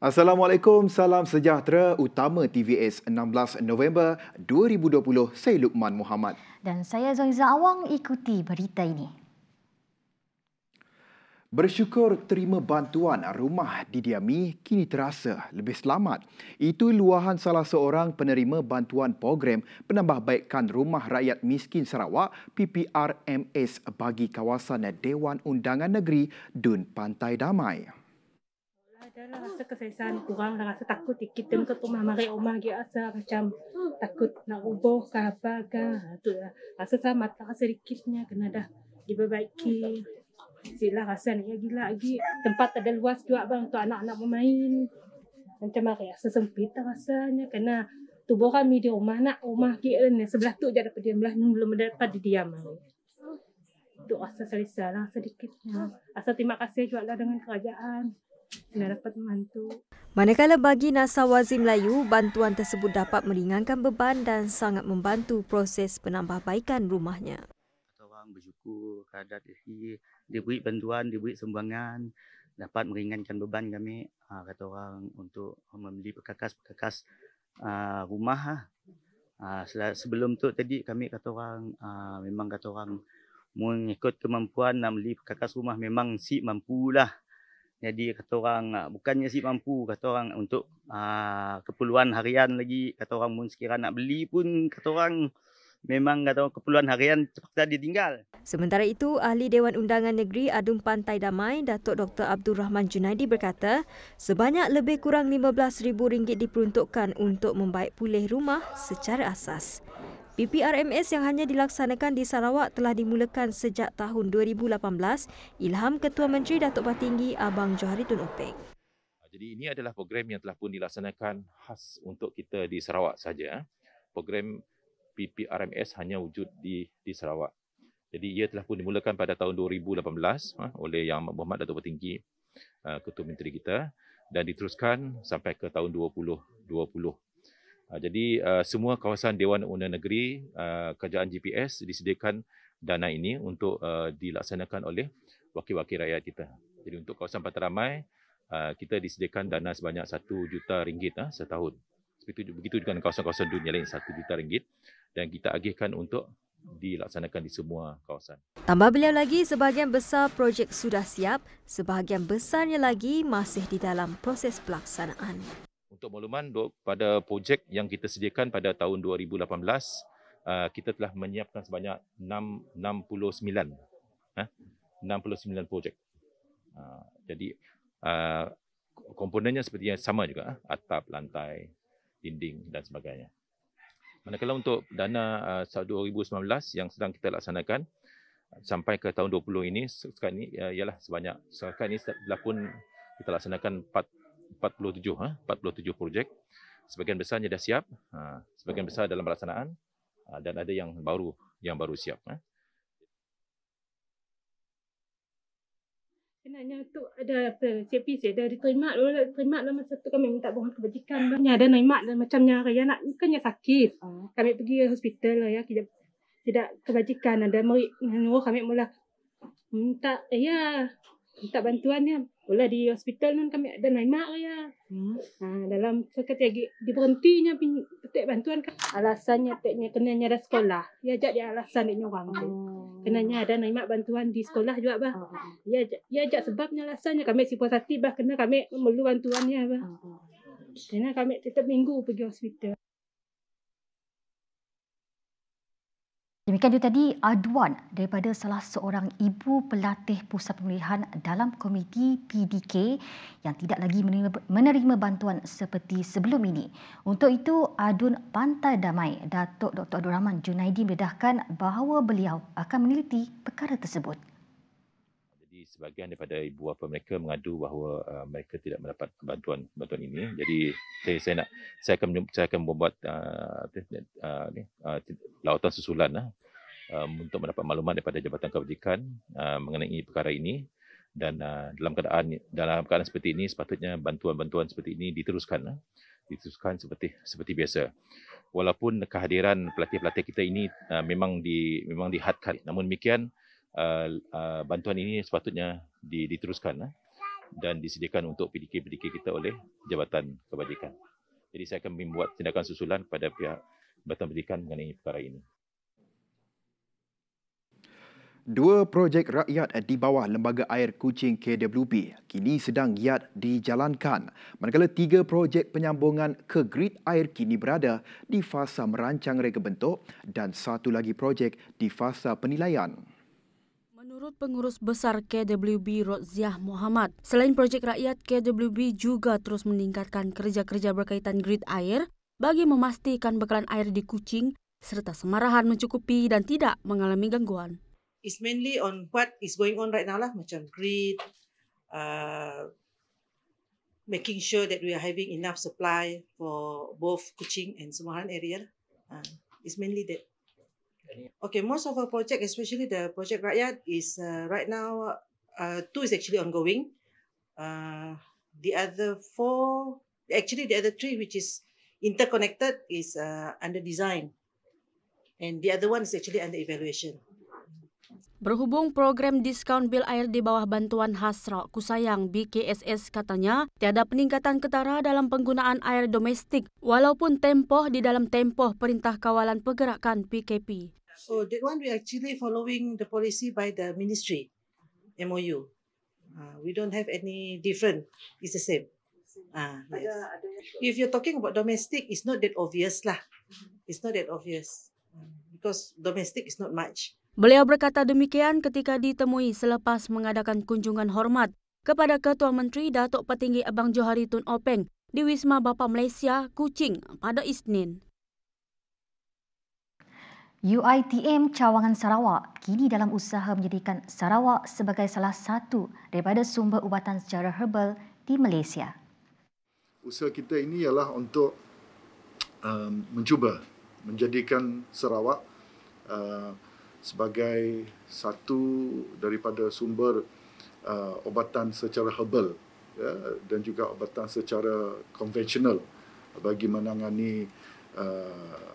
Assalamualaikum, salam sejahtera utama TVS 16 November 2020. Saya Lukman Muhammad. Dan saya Zoiza Awang ikuti berita ini. Bersyukur terima bantuan rumah didiami kini terasa lebih selamat. Itu luahan salah seorang penerima bantuan program penambahbaikan rumah rakyat miskin Sarawak PPRMS bagi kawasan Dewan Undangan Negeri Dun Pantai Damai. Saya rasa kesesan kurang lah rasa takut dikit Dan ke rumah mari rumah dia rasa macam takut nak ubah ke apa ke Itu ha, lah rasa saya mata rasa dikitnya kena dah diperbaiki Silah rasa ni lagi lagi tempat ada luas juga bang untuk anak-anak bermain Macam mari rasa sempit lah rasanya kena tubuh kami di rumah nak rumah kita sebelah tu je dapat diam belah ni belum dapat diam tu rasa selesa lah sedikitnya. Rasa terima kasih juga lah dengan kerajaan nak dapat membantu. Manakala bagi Nasa Wazi Melayu, bantuan tersebut dapat meringankan beban dan sangat membantu proses penambahbaikan rumahnya. Orang bersyukur kehadiran diri, diberi bantuan, diberi sumbangan, dapat meringankan beban kami, ha, kata orang, untuk membeli perkakas-perkakas ha, rumah. Ha. Sebelum tu tadi kami kata orang, memang kata orang, mengikut kemampuan nak beli perkakas rumah memang si mampu lah jadi kata orang ah, bukannya si mampu kata orang untuk aa, ah, keperluan harian lagi kata orang pun sekiranya nak beli pun kata orang memang kata orang keperluan harian terpaksa dia tinggal. Sementara itu, Ahli Dewan Undangan Negeri Adun Pantai Damai, Datuk Dr. Abdul Rahman Junaidi berkata, sebanyak lebih kurang RM15,000 diperuntukkan untuk membaik pulih rumah secara asas. PPRMS yang hanya dilaksanakan di Sarawak telah dimulakan sejak tahun 2018 ilham Ketua Menteri Datuk Batinggi Abang Johari Tun Openg. Ah, jadi ini adalah program yang telah pun dilaksanakan khas untuk kita di Sarawak saja. Program PPRMS hanya wujud di di Sarawak. Jadi ia telah pun dimulakan pada tahun 2018 ha, oleh Yang Berhormat Datuk Batinggi ah, Ketua Menteri kita dan diteruskan sampai ke tahun 2020 Ah, jadi ah, semua kawasan Dewan Undangan Negeri, uh, kerajaan GPS disediakan dana ini untuk dilaksanakan oleh wakil-wakil rakyat kita. Jadi untuk kawasan Pantai Ramai, kita disediakan dana sebanyak satu juta ringgit, uh, setahun. Begitu, begitu juga dengan kawasan-kawasan dunia lain, satu juta ringgit, dan kita agihkan untuk dilaksanakan di semua kawasan. Tambah beliau lagi, sebahagian besar projek sudah siap, sebahagian besarnya lagi masih di dalam proses pelaksanaan. Untuk makluman pada projek yang kita sediakan pada tahun 2018, ah, kita telah menyiapkan sebanyak 69 69 ah, projek. Ah, jadi komponennya seperti yang sama juga, atap, lantai, dinding dan sebagainya. Manakala untuk dana 2019 yang sedang kita laksanakan sampai ke tahun 20 ini sekarang ini ialah sebanyak sekarang ini telah pun kita laksanakan 47 47 ha? projek. Sebagian besarnya dah siap, ha, sebagian besar dalam pelaksanaan ha, dan ada yang baru yang baru siap. Sebenarnya tu ada apa CP saya dah diterima dulu terima dalam masa tu kami minta bohong kebajikan banyak ada naimat dan macamnya raya nak bukannya sakit kami pergi hospital lah ya tidak tidak kebajikan ada mari kami mula minta ya minta bantuannya. Pula di hospital nun kami ada naik mak ya. Hmm. Ha, dalam sekat lagi di berhentinya petik bantuan kan. Alasannya petiknya kena nyara sekolah. Ya jak dia alasan dia orang. Hmm. Kenanya ada naik bantuan di sekolah juga bah. Hmm. Ya ya jak sebabnya alasannya kami si puas bah kena kami memerlu bantuannya bah. Hmm. Kena kami tetap minggu pergi hospital. Demikian dia tadi aduan daripada salah seorang ibu pelatih pusat pemulihan dalam komiti PDK yang tidak lagi menerima bantuan seperti sebelum ini. Untuk itu, adun Pantai Damai, Datuk Dr. Abdul Rahman Junaidi mendedahkan bahawa beliau akan meneliti perkara tersebut. Jadi sebahagian daripada ibu bapa mereka mengadu bahawa uh, mereka tidak mendapat bantuan bantuan ini. Jadi saya, saya nak saya akan saya akan membuat uh, uh, uh, lautan susulan uh, untuk mendapat maklumat daripada Jabatan Kebajikan uh, mengenai perkara ini dan uh, dalam keadaan dalam keadaan seperti ini sepatutnya bantuan-bantuan seperti ini diteruskan uh, diteruskan seperti seperti biasa. Walaupun kehadiran pelatih-pelatih kita ini uh, memang di memang dihadkan namun demikian uh, uh, bantuan ini sepatutnya diteruskan uh, dan disediakan untuk PDK-PDK kita oleh Jabatan Kebajikan. Jadi saya akan membuat tindakan susulan kepada pihak Jabatan Pendidikan mengenai perkara ini. Dua projek rakyat di bawah Lembaga Air Kucing KWP kini sedang giat dijalankan. Manakala tiga projek penyambungan ke grid air kini berada di fasa merancang reka bentuk dan satu lagi projek di fasa penilaian. Menurut pengurus besar KWB Rodziah Muhammad, selain projek rakyat, KWB juga terus meningkatkan kerja-kerja berkaitan grid air bagi memastikan bekalan air di kucing serta Semarahan mencukupi dan tidak mengalami gangguan. It's mainly on what is going on right now lah, macam grid, uh, making sure that we are having enough supply for both kucing and Semarahan area. Lah. Uh, it's mainly that. Okay, most of our project, especially the project rakyat, is uh, right now uh, two is actually ongoing. Uh, the other four, actually the other three, which is interconnected, is uh, under design, and the other one is actually under evaluation. Berhubung program diskaun bil air di bawah bantuan Hasra Kusayang BKSS katanya tiada peningkatan ketara dalam penggunaan air domestik walaupun tempoh di dalam tempoh Perintah Kawalan Pergerakan PKP. Oh, that one we actually following the policy by the ministry, MOU. Mm-hmm. Uh, we don't have any different. It's the same. Ah, uh, yes. If you're talking about domestic, it's not that obvious lah. Mm-hmm. It's not that obvious. Uh, because domestic is not much. Beliau berkata demikian ketika ditemui selepas mengadakan kunjungan hormat kepada Ketua Menteri Datuk Petinggi Abang Johari Tun Openg di Wisma Bapa Malaysia, Kuching pada Isnin. UITM Cawangan Sarawak kini dalam usaha menjadikan Sarawak sebagai salah satu daripada sumber ubatan secara herbal di Malaysia. Usaha kita ini ialah untuk uh, mencuba menjadikan Sarawak uh, sebagai satu daripada sumber uh, ubatan secara herbal ya, dan juga ubatan secara konvensional bagi menangani uh,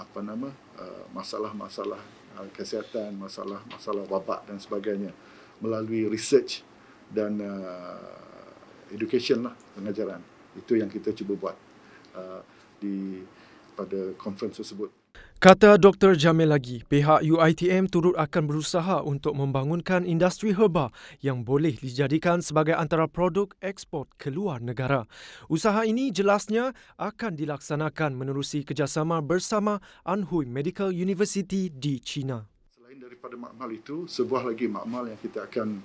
apa nama eh, masalah-masalah eh, kesihatan, masalah-masalah wabak dan sebagainya melalui research dan eh, education lah pengajaran itu yang kita cuba buat di pada konferensi tersebut. Kata Dr. Jamil lagi, pihak UITM turut akan berusaha untuk membangunkan industri herba yang boleh dijadikan sebagai antara produk ekspor ke luar negara. Usaha ini jelasnya akan dilaksanakan menerusi kerjasama bersama Anhui Medical University di China. Selain daripada makmal itu, sebuah lagi makmal yang kita akan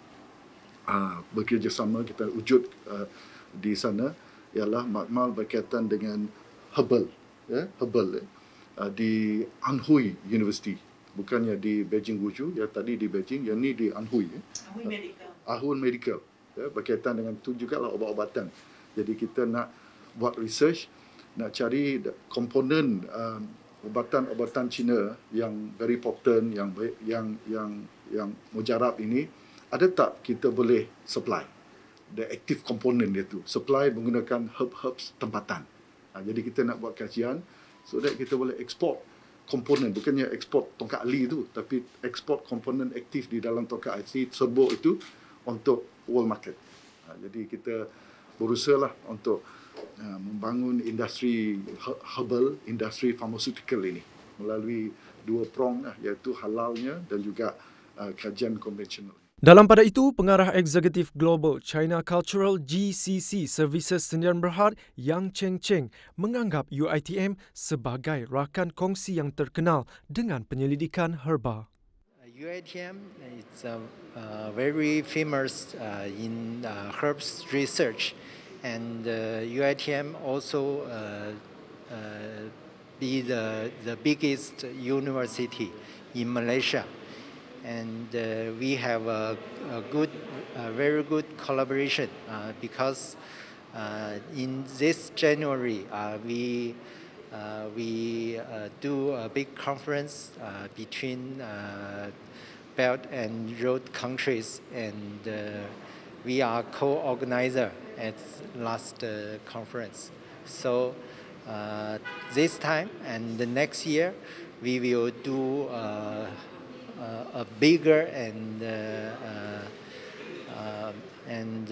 uh, bekerjasama, kita wujud uh, di sana ialah makmal berkaitan dengan herbal ya, herbal ya, ah, di Anhui University bukannya di Beijing Guju ya tadi di Beijing yang ni di Anhui ya. Anhui Medical Anhui Medical ya, berkaitan dengan tu juga lah obat-obatan jadi kita nak buat research nak cari komponen um, obatan-obatan Cina yang very potent yang baik, yang yang yang mujarab ini ada tak kita boleh supply the active component dia tu supply menggunakan herb herb tempatan Ha, jadi kita nak buat kajian so that kita boleh export komponen, bukannya export tongkat li tu, tapi export komponen aktif di dalam tongkat IC serbo itu untuk world market. Ha, jadi kita berusaha lah untuk uh, membangun industri herbal, industri pharmaceutical ini melalui dua prong lah, iaitu halalnya dan juga uh, kajian konvensional. Dalam pada itu, pengarah eksekutif global China Cultural GCC Services Sendirian Berhad Yang Cheng Cheng menganggap UITM sebagai rakan kongsi yang terkenal dengan penyelidikan herba. UITM is a, uh, a uh, very famous uh, in uh, herbs research and uh, UITM also uh, uh, be the the biggest university in Malaysia. and uh, we have a, a good, a very good collaboration uh, because uh, in this January we. we do a big conference between Belt and Road countries, and we are co-organizer at last conference. So uh, this time and the next year, we will do uh, a uh, uh, bigger and uh, and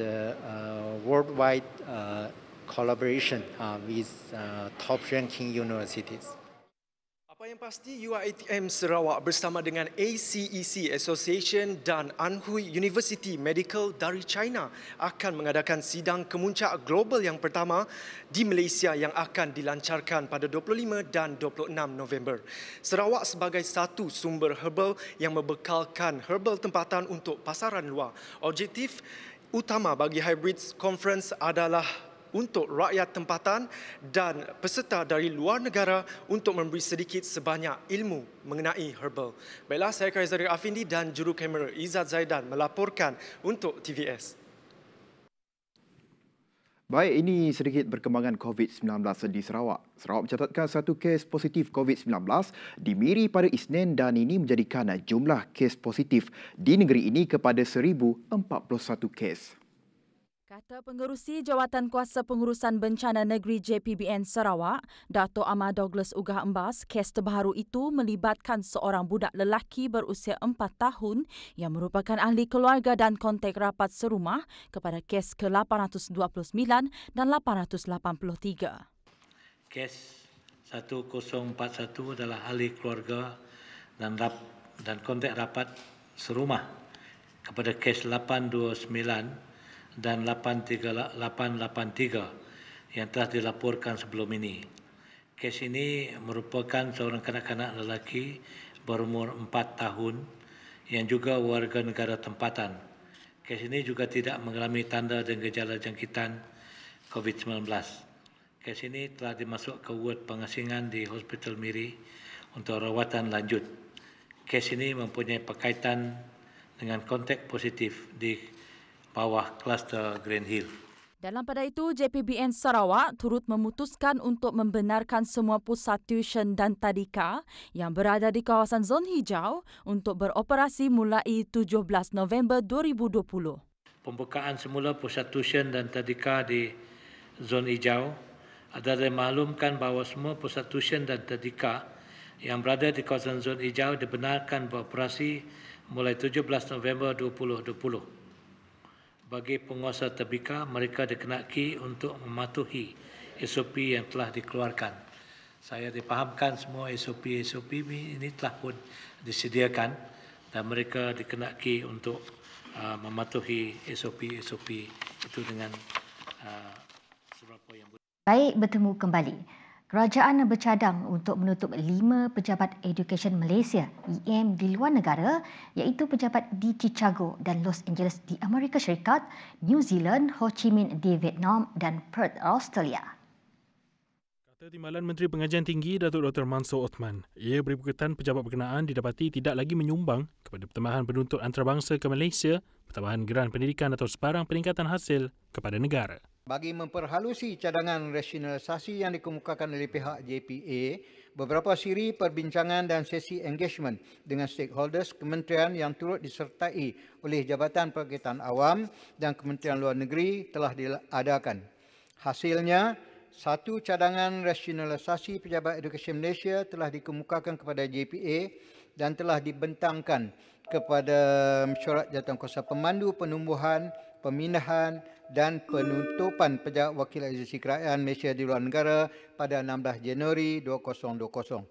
worldwide collaboration with top-ranking universities. pasti UiTM Sarawak bersama dengan ACEC e Association dan Anhui University Medical dari China akan mengadakan sidang kemuncak global yang pertama di Malaysia yang akan dilancarkan pada 25 dan 26 November. Sarawak sebagai satu sumber herbal yang membekalkan herbal tempatan untuk pasaran luar. Objektif utama bagi Hybrids Conference adalah untuk rakyat tempatan dan peserta dari luar negara untuk memberi sedikit sebanyak ilmu mengenai herbal. Baiklah, saya Kaisari Afindi dan juru kamera Izzat Zaidan melaporkan untuk TVS. Baik, ini sedikit perkembangan COVID-19 di Sarawak. Sarawak mencatatkan satu kes positif COVID-19 di Miri pada Isnin dan ini menjadikan jumlah kes positif di negeri ini kepada 1,041 kes. Kata Pengerusi Jawatan Kuasa Pengurusan Bencana Negeri JPBN Sarawak, Dato' Amar Douglas Ugah Embas, kes terbaru itu melibatkan seorang budak lelaki berusia 4 tahun yang merupakan ahli keluarga dan kontak rapat serumah kepada kes ke-829 dan 883. Kes 1041 adalah ahli keluarga dan, rap, dan kontak rapat serumah kepada kes 829 dan 883 yang telah dilaporkan sebelum ini. Kes ini merupakan seorang kanak-kanak lelaki berumur 4 tahun yang juga warga negara tempatan. Kes ini juga tidak mengalami tanda dan gejala jangkitan COVID-19. Kes ini telah dimasuk ke ward pengasingan di Hospital Miri untuk rawatan lanjut. Kes ini mempunyai perkaitan dengan kontak positif di bawah kluster Green Hill. Dalam pada itu, JPBN Sarawak turut memutuskan untuk membenarkan semua pusat tuition dan tadika yang berada di kawasan zon hijau untuk beroperasi mulai 17 November 2020. Pembukaan semula pusat tuition dan tadika di zon hijau adalah dimaklumkan bahawa semua pusat tuition dan tadika yang berada di kawasan zon hijau dibenarkan beroperasi mulai 17 November 2020 bagi penguasa tabika mereka dikenaki untuk mematuhi SOP yang telah dikeluarkan. Saya dipahamkan semua SOP-SOP ini telah pun disediakan dan mereka dikenaki untuk uh, mematuhi SOP-SOP itu dengan uh, seberapa yang boleh. Baik bertemu kembali kerajaan bercadang untuk menutup lima pejabat Education Malaysia EM di luar negara iaitu pejabat di Chicago dan Los Angeles di Amerika Syarikat, New Zealand, Ho Chi Minh di Vietnam dan Perth, Australia. Kata Timbalan Menteri Pengajian Tinggi Datuk Dr. Mansur Othman, ia beri perkataan pejabat berkenaan didapati tidak lagi menyumbang kepada pertambahan penuntut antarabangsa ke Malaysia, pertambahan geran pendidikan atau sebarang peningkatan hasil kepada negara. Bagi memperhalusi cadangan rasionalisasi yang dikemukakan oleh pihak JPA, beberapa siri perbincangan dan sesi engagement dengan stakeholders kementerian yang turut disertai oleh Jabatan perkhidmatan Awam dan Kementerian Luar Negeri telah diadakan. Hasilnya, satu cadangan rasionalisasi Pejabat edukasi Malaysia telah dikemukakan kepada JPA dan telah dibentangkan kepada mesyuarat jawatankuasa pemandu penumbuhan, pemindahan, pemindahan, dan penutupan pejabat wakil agensi kerajaan Malaysia di luar negara pada 16 Januari 2020.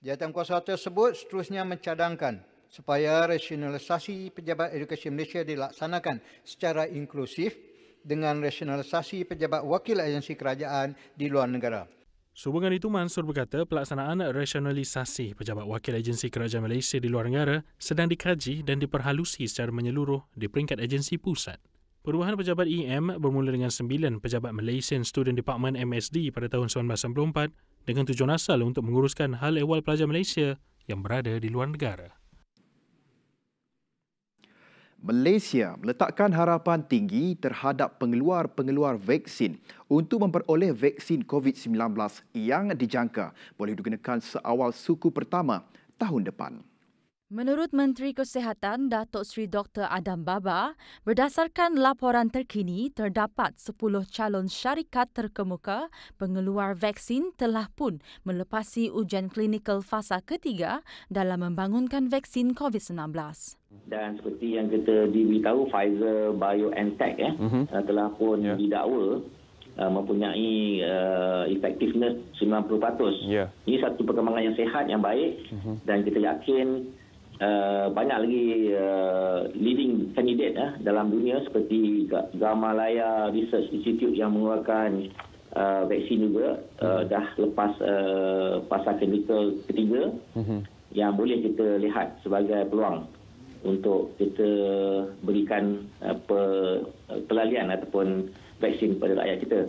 Jawatan kuasa tersebut seterusnya mencadangkan supaya rasionalisasi pejabat edukasi Malaysia dilaksanakan secara inklusif dengan rasionalisasi pejabat wakil agensi kerajaan di luar negara. Sehubungan itu, Mansur berkata pelaksanaan rasionalisasi pejabat wakil agensi kerajaan Malaysia di luar negara sedang dikaji dan diperhalusi secara menyeluruh di peringkat agensi pusat. Perubahan pejabat EM bermula dengan sembilan pejabat Malaysian Student Department MSD pada tahun 1994 dengan tujuan asal untuk menguruskan hal ehwal pelajar Malaysia yang berada di luar negara. Malaysia meletakkan harapan tinggi terhadap pengeluar-pengeluar vaksin untuk memperoleh vaksin COVID-19 yang dijangka boleh digunakan seawal suku pertama tahun depan. Menurut Menteri Kesihatan Datuk Sri Dr. Adam Baba, berdasarkan laporan terkini, terdapat 10 calon syarikat terkemuka pengeluar vaksin telah pun melepasi ujian klinikal fasa ketiga dalam membangunkan vaksin COVID-19. Dan seperti yang kita diberitahu, Pfizer BioNTech eh, uh-huh. telah pun yeah. didakwa uh, mempunyai uh, effectiveness 90%. Yeah. Ini satu perkembangan yang sehat, yang baik uh-huh. dan kita yakin Eh, banyak lagi uh, leading candidate uh, dalam dunia seperti Gamalaya Research Institute yang mengeluarkan uh, vaksin juga uh, dah lepas uh, fasa klinikal ketiga uh-huh. yang boleh kita lihat sebagai peluang untuk kita berikan uh, pelalian ataupun vaksin kepada rakyat kita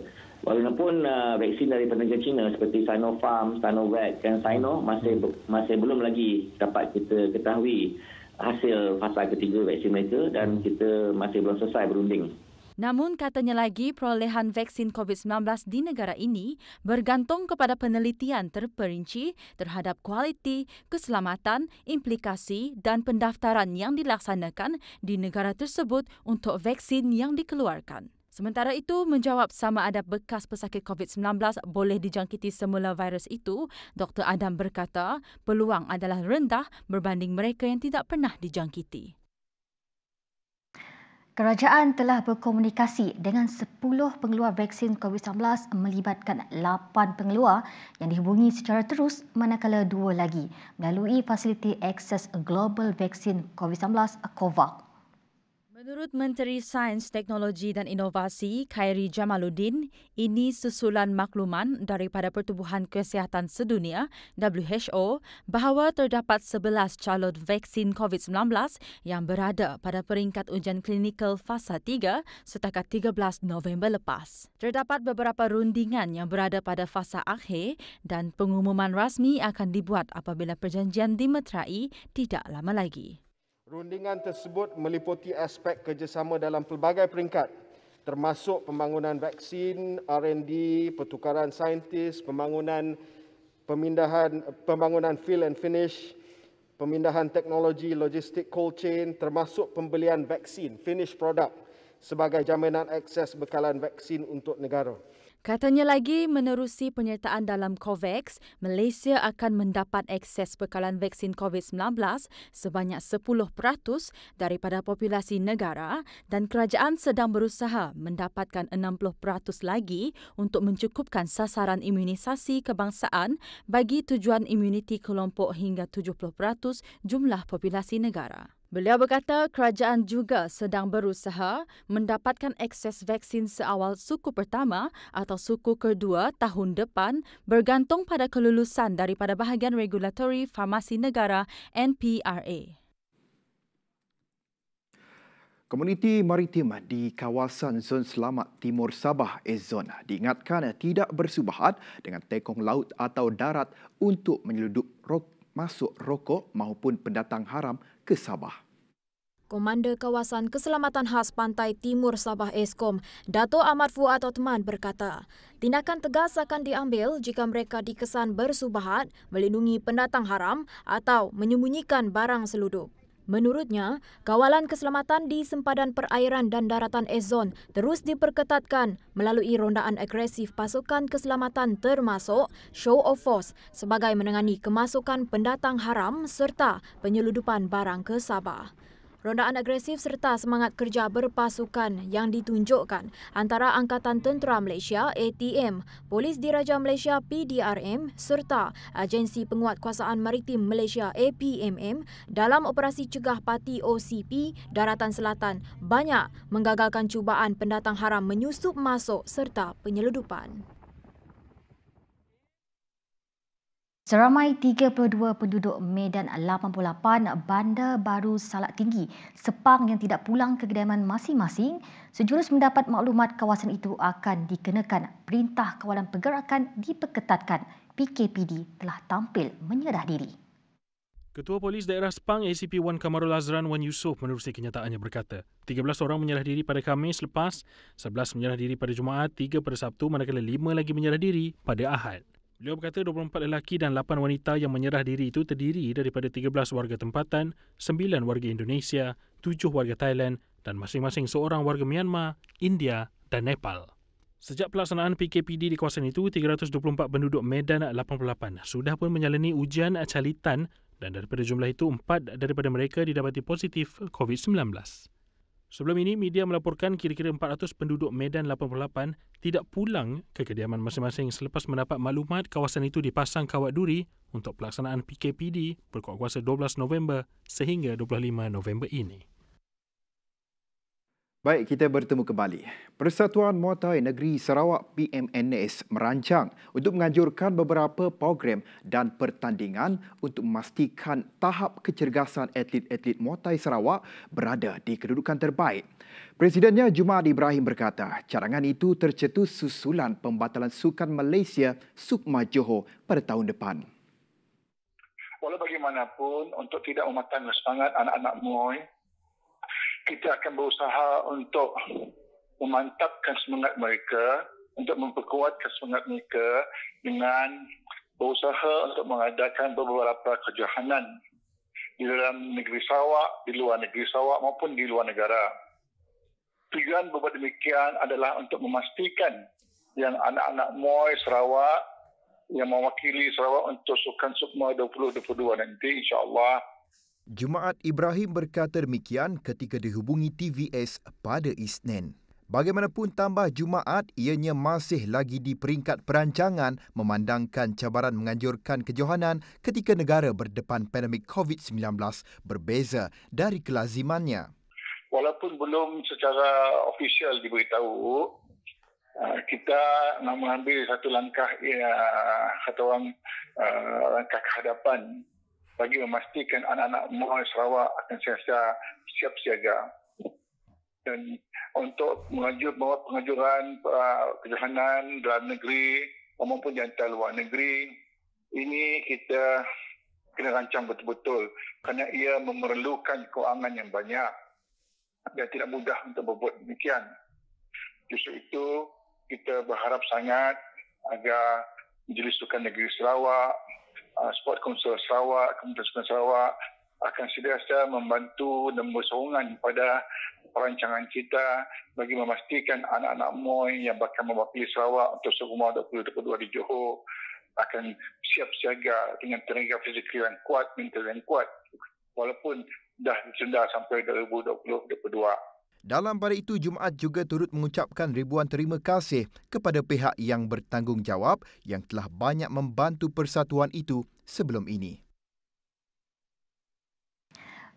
walaupun uh, vaksin dari negara China seperti Sinopharm, Sinovac dan Sino masih masih belum lagi dapat kita ketahui hasil fasa ketiga vaksin mereka dan kita masih belum selesai berunding. Namun katanya lagi perolehan vaksin COVID-19 di negara ini bergantung kepada penelitian terperinci terhadap kualiti, keselamatan, implikasi dan pendaftaran yang dilaksanakan di negara tersebut untuk vaksin yang dikeluarkan. Sementara itu, menjawab sama ada bekas pesakit COVID-19 boleh dijangkiti semula virus itu, Dr. Adam berkata, peluang adalah rendah berbanding mereka yang tidak pernah dijangkiti. Kerajaan telah berkomunikasi dengan 10 pengeluar vaksin COVID-19 melibatkan 8 pengeluar yang dihubungi secara terus manakala dua lagi melalui fasiliti akses Global Vaksin COVID-19 COVAX. Menurut Menteri Sains, Teknologi dan Inovasi Khairi Jamaluddin, ini susulan makluman daripada Pertubuhan Kesihatan Sedunia WHO bahawa terdapat 11 calon vaksin COVID-19 yang berada pada peringkat ujian klinikal fasa 3 setakat 13 November lepas. Terdapat beberapa rundingan yang berada pada fasa akhir dan pengumuman rasmi akan dibuat apabila perjanjian dimeterai tidak lama lagi. Rundingan tersebut meliputi aspek kerjasama dalam pelbagai peringkat termasuk pembangunan vaksin, R&D, pertukaran saintis, pembangunan pemindahan pembangunan fill and finish, pemindahan teknologi, logistik cold chain termasuk pembelian vaksin, finish product sebagai jaminan akses bekalan vaksin untuk negara. Katanya lagi, menerusi penyertaan dalam COVAX, Malaysia akan mendapat akses bekalan vaksin COVID-19 sebanyak 10% daripada populasi negara dan kerajaan sedang berusaha mendapatkan 60% lagi untuk mencukupkan sasaran imunisasi kebangsaan bagi tujuan imuniti kelompok hingga 70% jumlah populasi negara. Beliau berkata kerajaan juga sedang berusaha mendapatkan akses vaksin seawal suku pertama atau suku kedua tahun depan bergantung pada kelulusan daripada bahagian regulatory farmasi negara NPRA. Komuniti maritim di kawasan Zon Selamat Timur Sabah, Ezon, diingatkan tidak bersubahat dengan tekong laut atau darat untuk menyeludup masuk rokok maupun pendatang haram ke Sabah. Komander Kawasan Keselamatan Khas Pantai Timur Sabah Eskom, Dato Ahmad Fuad Otman berkata, tindakan tegas akan diambil jika mereka dikesan bersubahat melindungi pendatang haram atau menyembunyikan barang seludup. Menurutnya, kawalan keselamatan di sempadan perairan dan daratan Ezon terus diperketatkan melalui rondaan agresif pasukan keselamatan termasuk Show of Force sebagai menangani kemasukan pendatang haram serta penyeludupan barang ke Sabah rondaan agresif serta semangat kerja berpasukan yang ditunjukkan antara Angkatan Tentera Malaysia ATM, Polis Diraja Malaysia PDRM serta Agensi Penguatkuasaan Maritim Malaysia APMM dalam operasi cegah Pati OCP Daratan Selatan banyak menggagalkan cubaan pendatang haram menyusup masuk serta penyeludupan. Seramai 32 penduduk Medan 88 Bandar Baru Salak Tinggi, Sepang yang tidak pulang ke kediaman masing-masing, sejurus mendapat maklumat kawasan itu akan dikenakan Perintah Kawalan Pergerakan Diperketatkan. PKPD telah tampil menyerah diri. Ketua Polis Daerah Sepang ACP Wan Kamarul Azran Wan Yusof menerusi kenyataannya berkata, 13 orang menyerah diri pada Khamis lepas, 11 menyerah diri pada Jumaat, 3 pada Sabtu manakala 5 lagi menyerah diri pada Ahad. Beliau berkata 24 lelaki dan 8 wanita yang menyerah diri itu terdiri daripada 13 warga tempatan, 9 warga Indonesia, 7 warga Thailand dan masing-masing seorang warga Myanmar, India dan Nepal. Sejak pelaksanaan PKPD di kawasan itu, 324 penduduk Medan 88 sudah pun menjalani ujian calitan dan daripada jumlah itu, 4 daripada mereka didapati positif COVID-19. Sebelum ini, media melaporkan kira-kira 400 penduduk Medan 88 tidak pulang ke kediaman masing-masing selepas mendapat maklumat kawasan itu dipasang kawat duri untuk pelaksanaan PKPD berkuat kuasa 12 November sehingga 25 November ini. Baik, kita bertemu kembali. Persatuan Muay Thai Negeri Sarawak PMNS merancang untuk menganjurkan beberapa program dan pertandingan untuk memastikan tahap kecergasan atlet-atlet Muay Thai Sarawak berada di kedudukan terbaik. Presidennya Jumaat Ibrahim berkata, cadangan itu tercetus susulan pembatalan sukan Malaysia Sukma Johor pada tahun depan. Walau bagaimanapun, untuk tidak mematangkan semangat anak-anak Muay, kita akan berusaha untuk memantapkan semangat mereka, untuk memperkuatkan semangat mereka dengan berusaha untuk mengadakan beberapa kejohanan di dalam negeri Sarawak, di luar negeri Sarawak maupun di luar negara. Tujuan berbuat demikian adalah untuk memastikan yang anak-anak Moy Sarawak yang mewakili Sarawak untuk sukan Sukma 2022 nanti Insyaallah. Jumaat Ibrahim berkata demikian ketika dihubungi TVS pada Isnin. Bagaimanapun tambah Jumaat, ianya masih lagi di peringkat perancangan memandangkan cabaran menganjurkan kejohanan ketika negara berdepan pandemik COVID-19 berbeza dari kelazimannya. Walaupun belum secara ofisial diberitahu, uh, kita nak mengambil satu langkah ya, kata orang, uh, langkah kehadapan bagi memastikan anak-anak Mall Sarawak akan sentiasa siap siaga. Dan untuk mengajur bahawa pengajuran uh, kejahanan dalam negeri maupun jantar luar negeri ini kita kena rancang betul-betul kerana ia memerlukan keuangan yang banyak dan tidak mudah untuk berbuat demikian. Justru itu kita berharap sangat agar Majlis Sukan Negeri Sarawak Ah, sport Council Sarawak, Kementerian Sport Sarawak akan sentiasa membantu dan bersokongan pada perancangan kita bagi memastikan anak-anak MOI yang bakal mewakili Sarawak untuk semua 2022 di Johor akan siap siaga dengan tenaga fizikal yang kuat, mental yang kuat walaupun dah ditunda sampai 2022. Dalam pada itu, Jumaat juga turut mengucapkan ribuan terima kasih kepada pihak yang bertanggungjawab yang telah banyak membantu persatuan itu sebelum ini.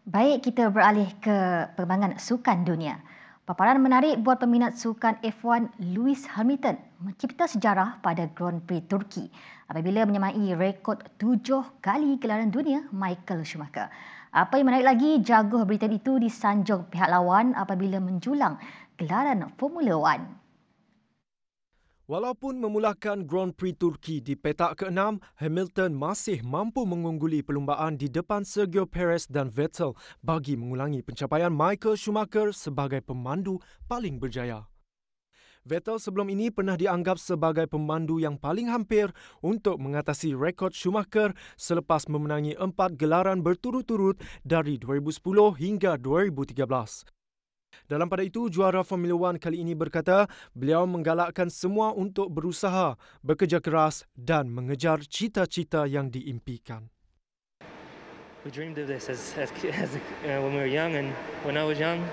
Baik, kita beralih ke perbangan sukan dunia. Paparan menarik buat peminat sukan F1 Lewis Hamilton mencipta sejarah pada Grand Prix Turki apabila menyamai rekod tujuh kali gelaran dunia Michael Schumacher. Apa yang menarik lagi, jaguh Britain itu disanjung pihak lawan apabila menjulang gelaran Formula One. Walaupun memulakan Grand Prix Turki di petak ke-6, Hamilton masih mampu mengungguli perlumbaan di depan Sergio Perez dan Vettel bagi mengulangi pencapaian Michael Schumacher sebagai pemandu paling berjaya. Vettel sebelum ini pernah dianggap sebagai pemandu yang paling hampir untuk mengatasi rekod Schumacher selepas memenangi empat gelaran berturut-turut dari 2010 hingga 2013. Dalam pada itu, juara Formula One kali ini berkata beliau menggalakkan semua untuk berusaha, bekerja keras dan mengejar cita-cita yang diimpikan. We dreamed of this as, as, as uh, when we were young and when I was young,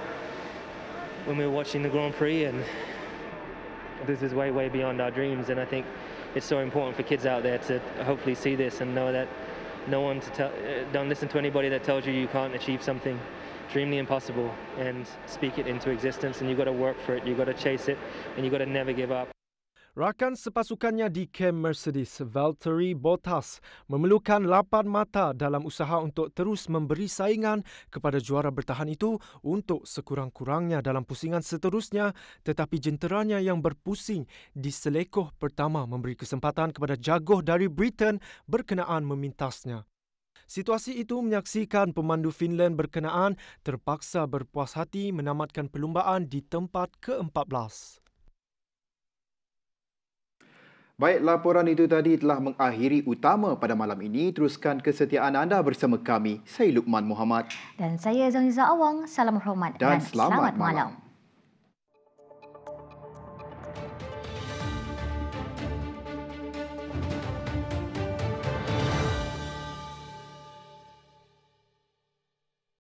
when we were watching the Grand Prix and this is way, way beyond our dreams. And I think it's so important for kids out there to hopefully see this and know that no one to tell, uh, don't listen to anybody that tells you you can't achieve something. Dream the impossible and speak it into existence. And you've got to work for it. You've got to chase it, and you've got to never give up. Rakan sepasukannya di Camp Mercedes, Valtteri Bottas, memerlukan lapan mata dalam usaha untuk terus memberi saingan kepada juara bertahan itu untuk sekurang-kurangnya dalam pusingan seterusnya tetapi jenteranya yang berpusing di selekoh pertama memberi kesempatan kepada jagoh dari Britain berkenaan memintasnya. Situasi itu menyaksikan pemandu Finland berkenaan terpaksa berpuas hati menamatkan perlumbaan di tempat ke-14. Baik, laporan itu tadi telah mengakhiri utama pada malam ini. Teruskan kesetiaan anda bersama kami. Saya Lukman Muhammad. Dan saya Zahiza Awang. Salam hormat dan, dan selamat, selamat malam. malam.